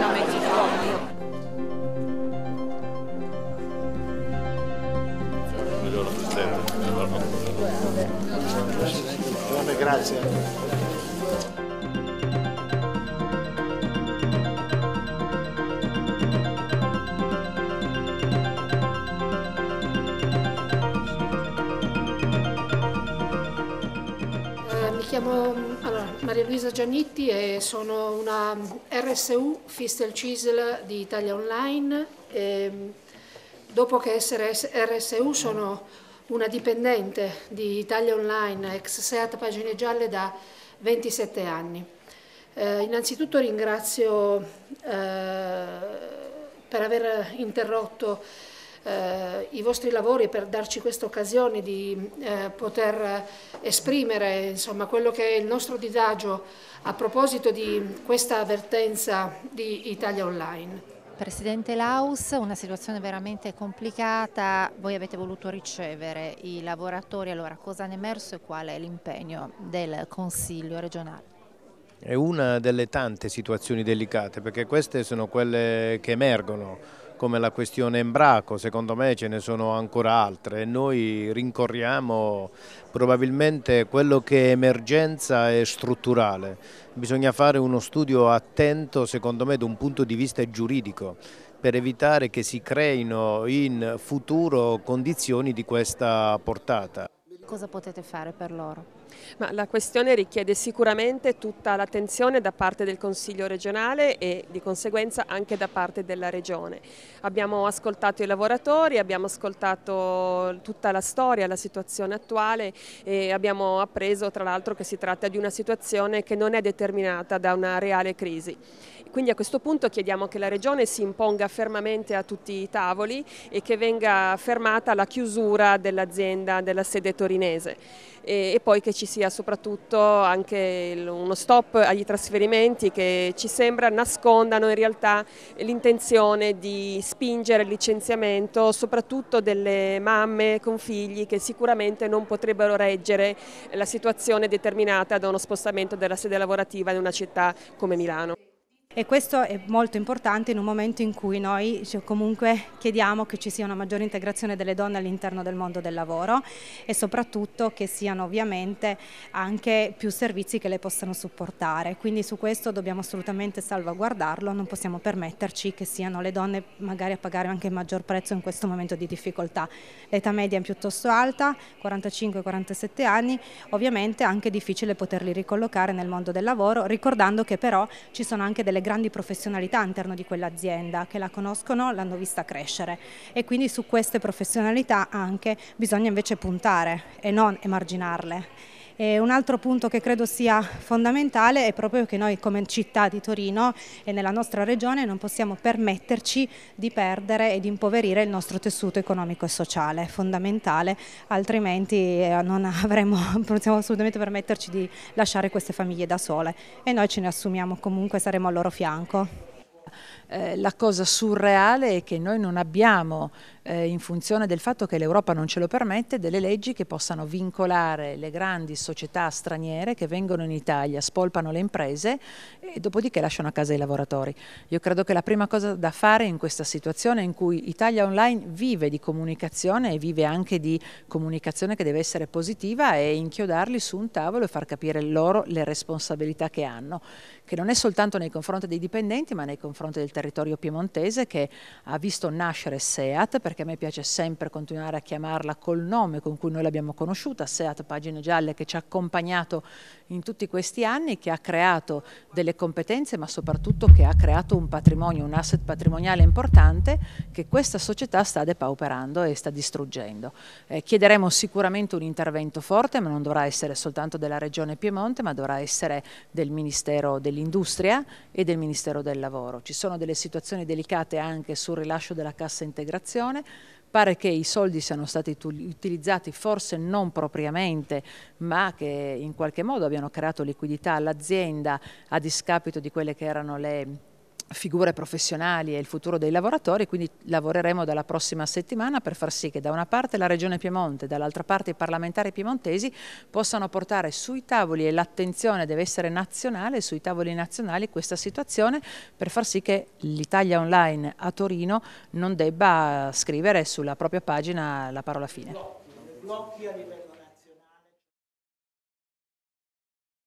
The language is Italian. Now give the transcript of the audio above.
veramente troppo. Buongiorno Presidente. grazie. Eh, mi chiamo Maria Luisa Giannitti e sono una RSU Fistel Cisel di Italia Online. E ehm, dopo che essere RSU sono una dipendente di Italia Online, ex SEAT Pagine Gialle da 27 anni. Eh, innanzitutto ringrazio eh, per aver interrotto eh, i vostri lavori per darci questa occasione di eh, poter eh, esprimere insomma, quello che è il nostro disagio a proposito di questa avvertenza di Italia Online. Presidente Laus, una situazione veramente complicata, voi avete voluto ricevere i lavoratori, allora cosa ne è emerso e qual è l'impegno del Consiglio regionale? È una delle tante situazioni delicate perché queste sono quelle che emergono come la questione Embraco, secondo me ce ne sono ancora altre. Noi rincorriamo probabilmente quello che è emergenza e strutturale. Bisogna fare uno studio attento, secondo me, da un punto di vista giuridico per evitare che si creino in futuro condizioni di questa portata. Cosa potete fare per loro? Ma la questione richiede sicuramente tutta l'attenzione da parte del Consiglio regionale e di conseguenza anche da parte della Regione. Abbiamo ascoltato i lavoratori, abbiamo ascoltato tutta la storia, la situazione attuale e abbiamo appreso tra l'altro che si tratta di una situazione che non è determinata da una reale crisi. Quindi a questo punto chiediamo che la Regione si imponga fermamente a tutti i tavoli e che venga fermata la chiusura dell'azienda della sede torinese e, e poi che ci sia soprattutto anche il, uno stop agli trasferimenti che ci sembra nascondano in realtà l'intenzione di spingere il licenziamento soprattutto delle mamme con figli che sicuramente non potrebbero reggere la situazione determinata da uno spostamento della sede lavorativa in una città come Milano. E questo è molto importante in un momento in cui noi cioè, comunque chiediamo che ci sia una maggiore integrazione delle donne all'interno del mondo del lavoro e soprattutto che siano ovviamente anche più servizi che le possano supportare. Quindi su questo dobbiamo assolutamente salvaguardarlo, non possiamo permetterci che siano le donne magari a pagare anche il maggior prezzo in questo momento di difficoltà. L'età media è piuttosto alta, 45-47 anni, ovviamente è anche difficile poterli ricollocare nel mondo del lavoro, ricordando che però ci sono anche delle delle grandi professionalità all'interno di quell'azienda che la conoscono, l'hanno vista crescere e quindi su queste professionalità anche bisogna invece puntare e non emarginarle. E un altro punto che credo sia fondamentale è proprio che noi come città di Torino e nella nostra regione non possiamo permetterci di perdere e di impoverire il nostro tessuto economico e sociale, è fondamentale, altrimenti eh, non avremo, possiamo assolutamente permetterci di lasciare queste famiglie da sole e noi ce ne assumiamo comunque, saremo al loro fianco. Eh, la cosa surreale è che noi non abbiamo, eh, in funzione del fatto che l'Europa non ce lo permette, delle leggi che possano vincolare le grandi società straniere che vengono in Italia, spolpano le imprese e dopodiché lasciano a casa i lavoratori. Io credo che la prima cosa da fare in questa situazione in cui Italia Online vive di comunicazione e vive anche di comunicazione che deve essere positiva è inchiodarli su un tavolo e far capire loro le responsabilità che hanno, che non è soltanto nei confronti dei dipendenti ma nei confronti del territorio territorio piemontese che ha visto nascere SEAT, perché a me piace sempre continuare a chiamarla col nome con cui noi l'abbiamo conosciuta, SEAT Pagine Gialle, che ci ha accompagnato in tutti questi anni, che ha creato delle competenze, ma soprattutto che ha creato un patrimonio, un asset patrimoniale importante che questa società sta depauperando e sta distruggendo. Eh, chiederemo sicuramente un intervento forte, ma non dovrà essere soltanto della Regione Piemonte, ma dovrà essere del Ministero dell'Industria e del Ministero del Lavoro. Ci sono delle delle situazioni delicate anche sul rilascio della cassa integrazione, pare che i soldi siano stati utilizzati forse non propriamente ma che in qualche modo abbiano creato liquidità all'azienda a discapito di quelle che erano le figure professionali e il futuro dei lavoratori, quindi lavoreremo dalla prossima settimana per far sì che da una parte la Regione Piemonte, e dall'altra parte i parlamentari piemontesi possano portare sui tavoli, e l'attenzione deve essere nazionale, sui tavoli nazionali questa situazione per far sì che l'Italia Online a Torino non debba scrivere sulla propria pagina la parola fine. Blocchi